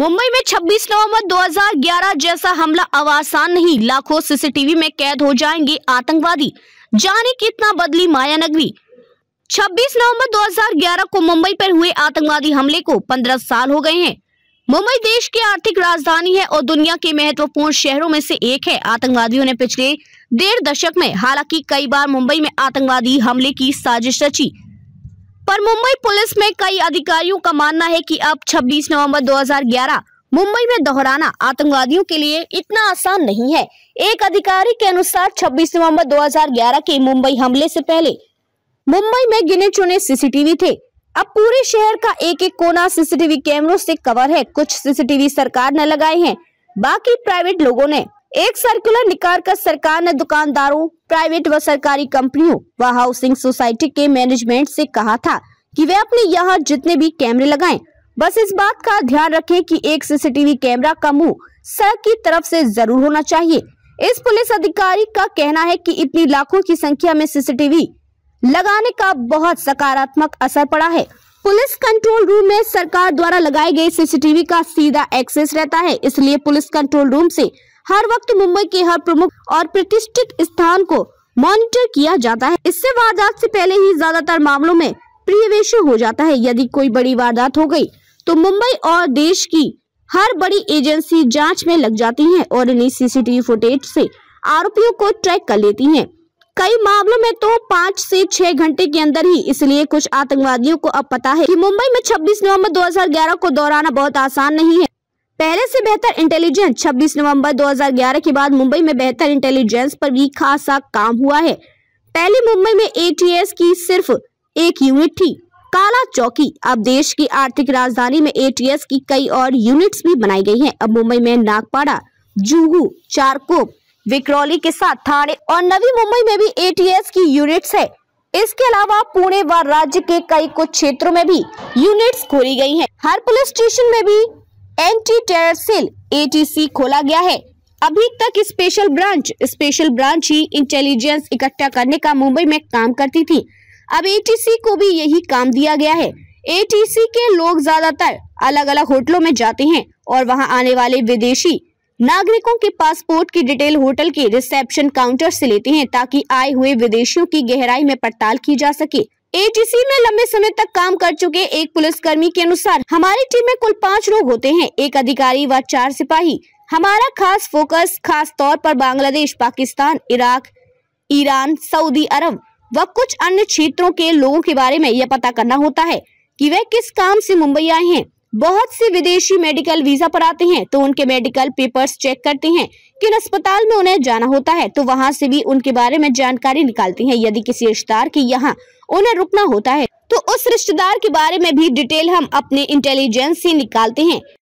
मुंबई में 26 नवंबर 2011 जैसा हमला अब आसान नहीं लाखों सीसीटीवी में कैद हो जाएंगे आतंकवादी जाने कितना बदली माया नगरी 26 नवंबर 2011 को मुंबई पर हुए आतंकवादी हमले को 15 साल हो गए हैं मुंबई देश की आर्थिक राजधानी है और दुनिया के महत्वपूर्ण शहरों में से एक है आतंकवादियों ने पिछले डेढ़ दशक में हालांकि कई बार मुंबई में आतंकवादी हमले की साजिश रची पर मुंबई पुलिस में कई अधिकारियों का मानना है कि अब 26 नवंबर 2011 मुंबई में दोहराना आतंकवादियों के लिए इतना आसान नहीं है एक अधिकारी के अनुसार 26 नवंबर 2011 के मुंबई हमले से पहले मुंबई में गिने चुने सीसीटीवी थे अब पूरे शहर का एक एक कोना सीसीटीवी कैमरों से कवर है कुछ सीसीटीवी सरकार ने लगाए हैं बाकी प्राइवेट लोगों ने एक सर्कुलर निकाल कर सरकार ने दुकानदारों प्राइवेट व सरकारी कंपनियों व हाउसिंग सोसाइटी के मैनेजमेंट से कहा था कि वे अपने यहाँ जितने भी कैमरे लगाएं बस इस बात का ध्यान रखें कि एक सीसीटीवी कैमरा का मुंह सड़क की तरफ से जरूर होना चाहिए इस पुलिस अधिकारी का कहना है कि इतनी लाखों की संख्या में सीसीटीवी लगाने का बहुत सकारात्मक असर पड़ा है पुलिस कंट्रोल रूम में सरकार द्वारा लगाए गए सीसीटीवी का सीधा एक्सेस रहता है इसलिए पुलिस कंट्रोल रूम ऐसी हर वक्त मुंबई के हर प्रमुख और प्रतिष्ठित स्थान को मॉनिटर किया जाता है इससे वारदात से पहले ही ज्यादातर मामलों में प्रियवेश हो जाता है यदि कोई बड़ी वारदात हो गई तो मुंबई और देश की हर बड़ी एजेंसी जांच में लग जाती है और इन्हीं सीसीटीवी फुटेज से आरोपियों को ट्रैक कर लेती है कई मामलों में तो पाँच से छह घंटे के अंदर ही इसलिए कुछ आतंकवादियों को अब पता है कि मुंबई में 26 नवंबर 2011 को दोहराना बहुत आसान नहीं है पहले से बेहतर इंटेलिजेंस 26 नवंबर 2011 के बाद मुंबई में बेहतर इंटेलिजेंस पर भी खासा काम हुआ है पहले मुंबई में एटीएस की सिर्फ एक यूनिट थी काला चौकी अब देश की आर्थिक राजधानी में एटीएस की कई और यूनिट्स भी बनाई गई हैं। अब मुंबई में नागपाड़ा जुहू चारकोप विक्रौली के साथ थाने और नवी मुंबई में भी ए की यूनिट्स है इसके अलावा पुणे व राज्य के कई कुछ क्षेत्रों में भी यूनिट्स खोली गई हैं। हर पुलिस स्टेशन में भी एंटी टेरर सेल एटीसी खोला गया है अभी तक स्पेशल ब्रांच स्पेशल ब्रांच ही इंटेलिजेंस इकट्ठा करने का मुंबई में काम करती थी अब एटीसी को भी यही काम दिया गया है एटीसी के लोग ज्यादातर अलग अलग होटलों में जाते हैं और वहां आने वाले विदेशी नागरिकों के पासपोर्ट की डिटेल होटल के रिसेप्शन काउंटर से लेते हैं ताकि आए हुए विदेशियों की गहराई में पड़ताल की जा सके एटीसी में लंबे समय तक काम कर चुके एक पुलिसकर्मी के अनुसार हमारी टीम में कुल पाँच लोग होते हैं एक अधिकारी व चार सिपाही हमारा खास फोकस खास तौर पर Bangladesh Pakistan Iraq Iran Saudi Arabia व कुछ अन्य क्षेत्रों के लोगों के बारे में यह पता करना होता है कि वे किस काम से मुंबई आए हैं बहुत से विदेशी मेडिकल वीजा पर आते हैं तो उनके मेडिकल पेपर्स चेक करते हैं किन अस्पताल में उन्हें जाना होता है तो वहाँ से भी उनके बारे में जानकारी निकालते हैं यदि किसी रिश्तेदार के यहाँ उन्हें रुकना होता है तो उस रिश्तेदार के बारे में भी डिटेल हम अपने इंटेलिजेंस से निकालते हैं